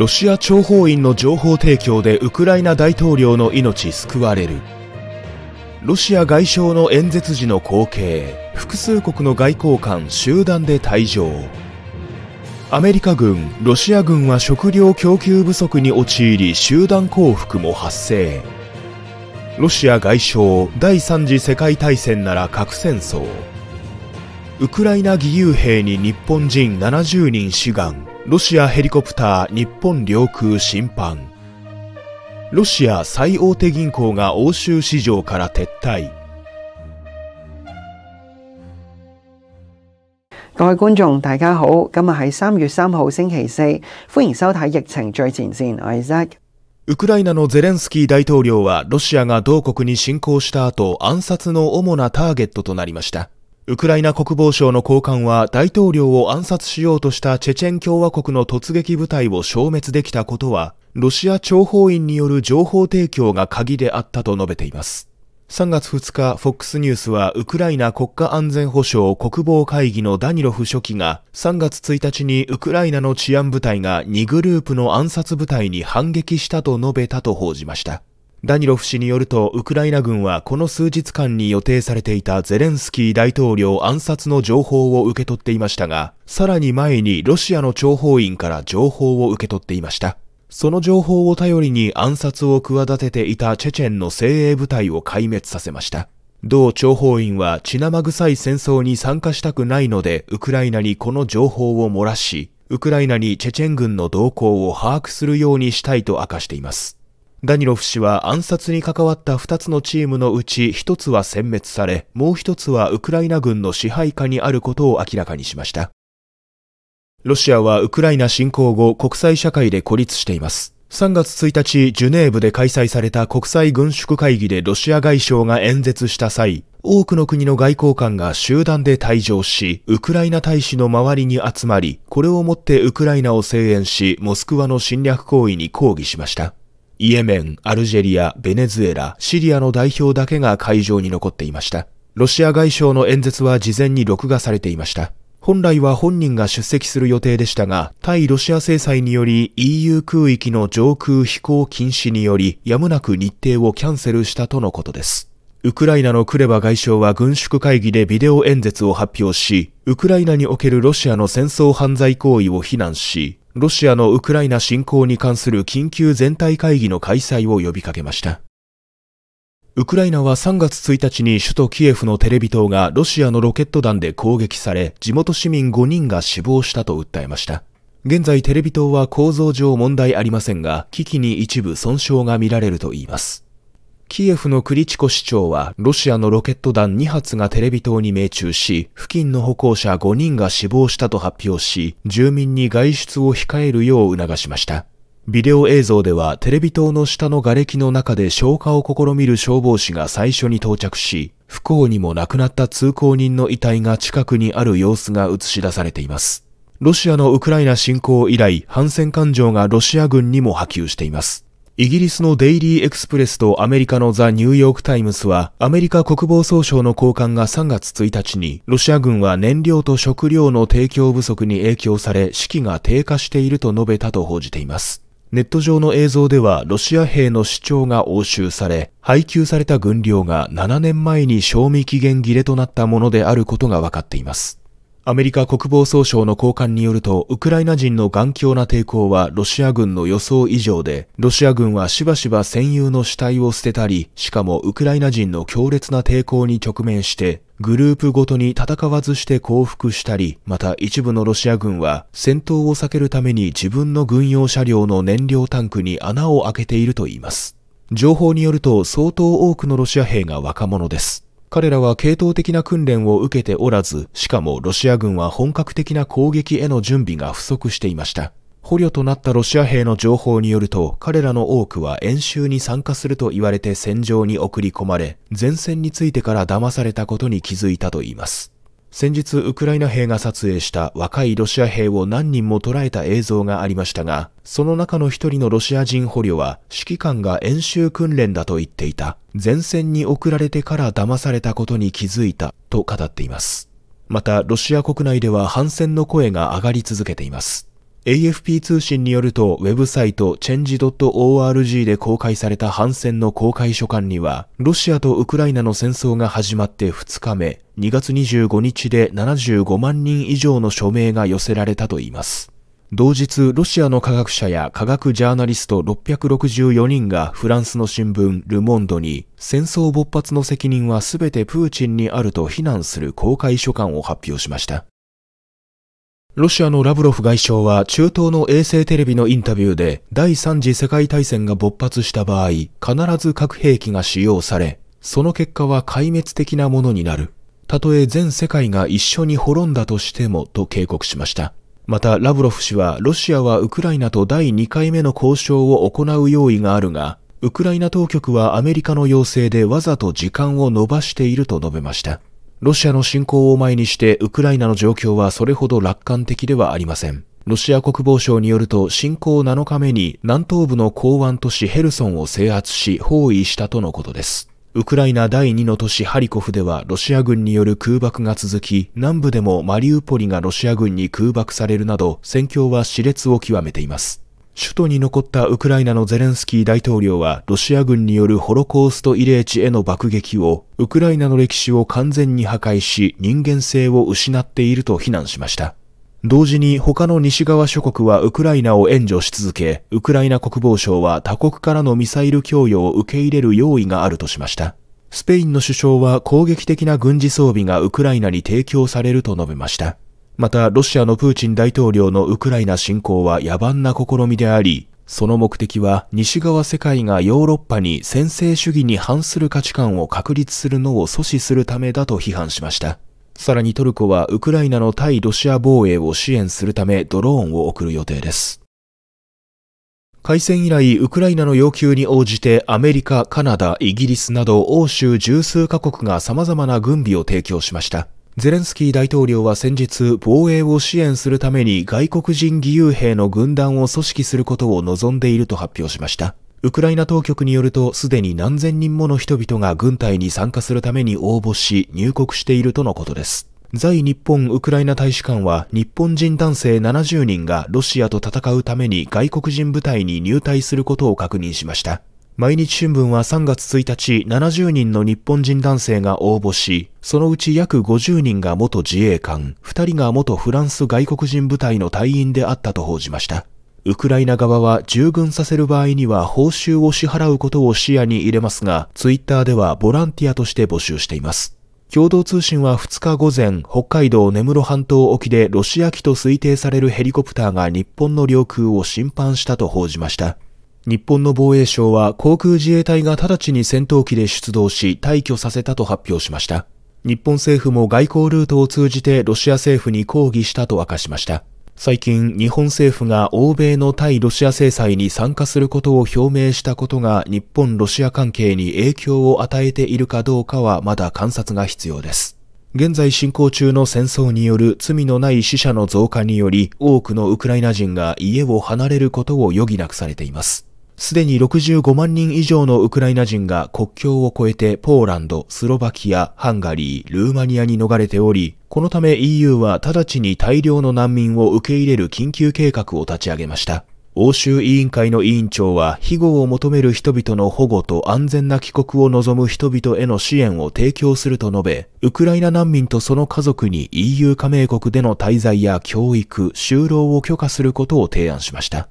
ロシア諜報員の情報提供でウクライナ大統領の命救われるロシア外相の演説時の光景複数国の外交官集団で退場アメリカ軍ロシア軍は食料供給不足に陥り集団降伏も発生ロシア外相第三次世界大戦なら核戦争ウクライナ義勇兵に日本人70人志願ロシアヘリコプター日本領空侵犯ロシア最大手銀行が欧州市場から撤退各位大家好，今日三月三星期四，迎收睇《疫情最前線》，我ウクライナのゼレンスキー大統領はロシアが同国に侵攻した後、暗殺の主なターゲットとなりました。ウクライナ国防省の高官は大統領を暗殺しようとしたチェチェン共和国の突撃部隊を消滅できたことは、ロシア諜報員による情報提供が鍵であったと述べています。3月2日、FOX ニュースは、ウクライナ国家安全保障国防会議のダニロフ書記が、3月1日にウクライナの治安部隊が2グループの暗殺部隊に反撃したと述べたと報じました。ダニロフ氏によると、ウクライナ軍はこの数日間に予定されていたゼレンスキー大統領暗殺の情報を受け取っていましたが、さらに前にロシアの諜報員から情報を受け取っていました。その情報を頼りに暗殺を企てていたチェチェンの精鋭部隊を壊滅させました。同諜報員は血生臭い戦争に参加したくないので、ウクライナにこの情報を漏らし、ウクライナにチェチェン軍の動向を把握するようにしたいと明かしています。ダニロフ氏は暗殺に関わった2つのチームのうち1つは殲滅され、もう1つはウクライナ軍の支配下にあることを明らかにしました。ロシアはウクライナ侵攻後、国際社会で孤立しています。3月1日、ジュネーブで開催された国際軍縮会議でロシア外相が演説した際、多くの国の外交官が集団で退場し、ウクライナ大使の周りに集まり、これをもってウクライナを声援し、モスクワの侵略行為に抗議しました。イエメン、アルジェリア、ベネズエラ、シリアの代表だけが会場に残っていました。ロシア外相の演説は事前に録画されていました。本来は本人が出席する予定でしたが、対ロシア制裁により EU 空域の上空飛行禁止により、やむなく日程をキャンセルしたとのことです。ウクライナのクレバ外相は軍縮会議でビデオ演説を発表し、ウクライナにおけるロシアの戦争犯罪行為を非難し、ロシアのウクライナ侵攻に関する緊急全体会議の開催を呼びかけました。ウクライナは3月1日に首都キエフのテレビ塔がロシアのロケット弾で攻撃され、地元市民5人が死亡したと訴えました。現在テレビ塔は構造上問題ありませんが、機器に一部損傷が見られると言います。キエフのクリチコ市長はロシアのロケット弾2発がテレビ塔に命中し、付近の歩行者5人が死亡したと発表し、住民に外出を控えるよう促しました。ビデオ映像ではテレビ塔の下の瓦礫の中で消火を試みる消防士が最初に到着し、不幸にも亡くなった通行人の遺体が近くにある様子が映し出されています。ロシアのウクライナ侵攻以来、反戦感情がロシア軍にも波及しています。イギリスのデイリー・エクスプレスとアメリカのザ・ニューヨーク・タイムズは、アメリカ国防総省の高官が3月1日に、ロシア軍は燃料と食料の提供不足に影響され、士気が低下していると述べたと報じています。ネット上の映像では、ロシア兵の主張が押収され、配給された軍量が7年前に賞味期限切れとなったものであることが分かっています。アメリカ国防総省の高官によると、ウクライナ人の頑強な抵抗はロシア軍の予想以上で、ロシア軍はしばしば戦友の死体を捨てたり、しかもウクライナ人の強烈な抵抗に直面して、グループごとに戦わずして降伏したり、また一部のロシア軍は戦闘を避けるために自分の軍用車両の燃料タンクに穴を開けているといいます。情報によると相当多くのロシア兵が若者です。彼らは系統的な訓練を受けておらず、しかもロシア軍は本格的な攻撃への準備が不足していました。捕虜となったロシア兵の情報によると、彼らの多くは演習に参加すると言われて戦場に送り込まれ、前線についてから騙されたことに気づいたといいます。先日ウクライナ兵が撮影した若いロシア兵を何人も捉えた映像がありましたが、その中の一人のロシア人捕虜は指揮官が演習訓練だと言っていた。前線に送られてから騙されたことに気づいたと語っています。また、ロシア国内では反戦の声が上がり続けています。AFP 通信によると、ウェブサイト change.org で公開された反戦の公開書簡には、ロシアとウクライナの戦争が始まって2日目、2月25日で75万人以上の署名が寄せられたといいます。同日、ロシアの科学者や科学ジャーナリスト664人がフランスの新聞ルモンドに戦争勃発の責任は全てプーチンにあると非難する公開書簡を発表しました。ロシアのラブロフ外相は中東の衛星テレビのインタビューで第3次世界大戦が勃発した場合必ず核兵器が使用されその結果は壊滅的なものになるたとえ全世界が一緒に滅んだとしてもと警告しましたまたラブロフ氏はロシアはウクライナと第2回目の交渉を行う用意があるがウクライナ当局はアメリカの要請でわざと時間を延ばしていると述べましたロシアの侵攻を前にしてウクライナの状況はそれほど楽観的ではありません。ロシア国防省によると侵攻7日目に南東部の港湾都市ヘルソンを制圧し包囲したとのことです。ウクライナ第2の都市ハリコフではロシア軍による空爆が続き、南部でもマリウポリがロシア軍に空爆されるなど戦況は熾烈を極めています。首都に残ったウクライナのゼレンスキー大統領はロシア軍によるホロコースト慰霊地への爆撃をウクライナの歴史を完全に破壊し人間性を失っていると非難しました。同時に他の西側諸国はウクライナを援助し続け、ウクライナ国防省は他国からのミサイル供与を受け入れる用意があるとしました。スペインの首相は攻撃的な軍事装備がウクライナに提供されると述べました。また、ロシアのプーチン大統領のウクライナ侵攻は野蛮な試みであり、その目的は西側世界がヨーロッパに専制主義に反する価値観を確立するのを阻止するためだと批判しました。さらにトルコはウクライナの対ロシア防衛を支援するためドローンを送る予定です。開戦以来、ウクライナの要求に応じてアメリカ、カナダ、イギリスなど欧州十数カ国が様々な軍備を提供しました。ゼレンスキー大統領は先日、防衛を支援するために外国人義勇兵の軍団を組織することを望んでいると発表しました。ウクライナ当局によると、すでに何千人もの人々が軍隊に参加するために応募し、入国しているとのことです。在日本ウクライナ大使館は日本人男性70人がロシアと戦うために外国人部隊に入隊することを確認しました。毎日新聞は3月1日70人の日本人男性が応募し、そのうち約50人が元自衛官、2人が元フランス外国人部隊の隊員であったと報じました。ウクライナ側は従軍させる場合には報酬を支払うことを視野に入れますが、ツイッターではボランティアとして募集しています。共同通信は2日午前、北海道根室半島沖でロシア機と推定されるヘリコプターが日本の領空を侵犯したと報じました。日本の防衛省は航空自衛隊が直ちに戦闘機で出動し退去させたと発表しました。日本政府も外交ルートを通じてロシア政府に抗議したと明かしました。最近、日本政府が欧米の対ロシア制裁に参加することを表明したことが日本ロシア関係に影響を与えているかどうかはまだ観察が必要です。現在進行中の戦争による罪のない死者の増加により多くのウクライナ人が家を離れることを余儀なくされています。すでに65万人以上のウクライナ人が国境を越えてポーランド、スロバキア、ハンガリー、ルーマニアに逃れており、このため EU は直ちに大量の難民を受け入れる緊急計画を立ち上げました。欧州委員会の委員長は、庇護を求める人々の保護と安全な帰国を望む人々への支援を提供すると述べ、ウクライナ難民とその家族に EU 加盟国での滞在や教育、就労を許可することを提案しました。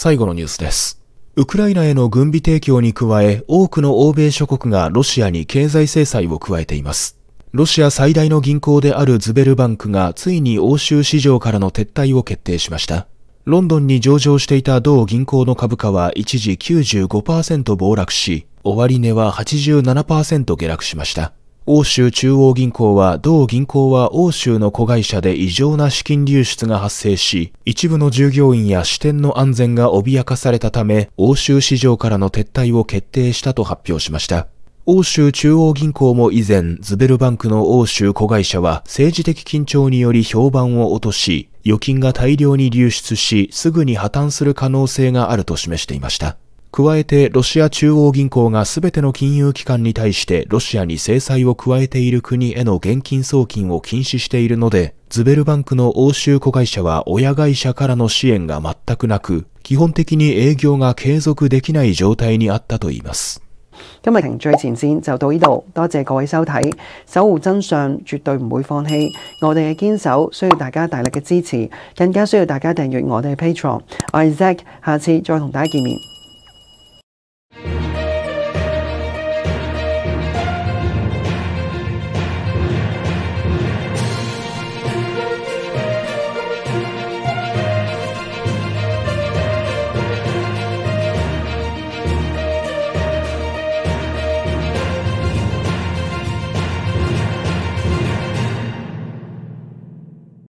最後のニュースです。ウクライナへの軍備提供に加え、多くの欧米諸国がロシアに経済制裁を加えています。ロシア最大の銀行であるズベルバンクがついに欧州市場からの撤退を決定しました。ロンドンに上場していた同銀行の株価は一時95%暴落し、終値は87%下落しました。欧州中央銀行は同銀行は欧州の子会社で異常な資金流出が発生し、一部の従業員や支店の安全が脅かされたため、欧州市場からの撤退を決定したと発表しました。欧州中央銀行も以前、ズベルバンクの欧州子会社は政治的緊張により評判を落とし、預金が大量に流出し、すぐに破綻する可能性があると示していました。加えてロシア中央銀行が全ての金融機関に対してロシアに制裁を加えている国への現金送金を禁止しているので、ズベルバンクの欧州子会社は親会社からの支援が全くなく、基本的に営業が継続できない状態にあったといいます。今日停最前線就到呢度，多謝各位收睇。守護真相絕對唔會放棄，我哋嘅堅守需要大家大力嘅支持，更加需要大家訂閱我哋嘅 Patreon。我係 Zack，下次再同大家見面。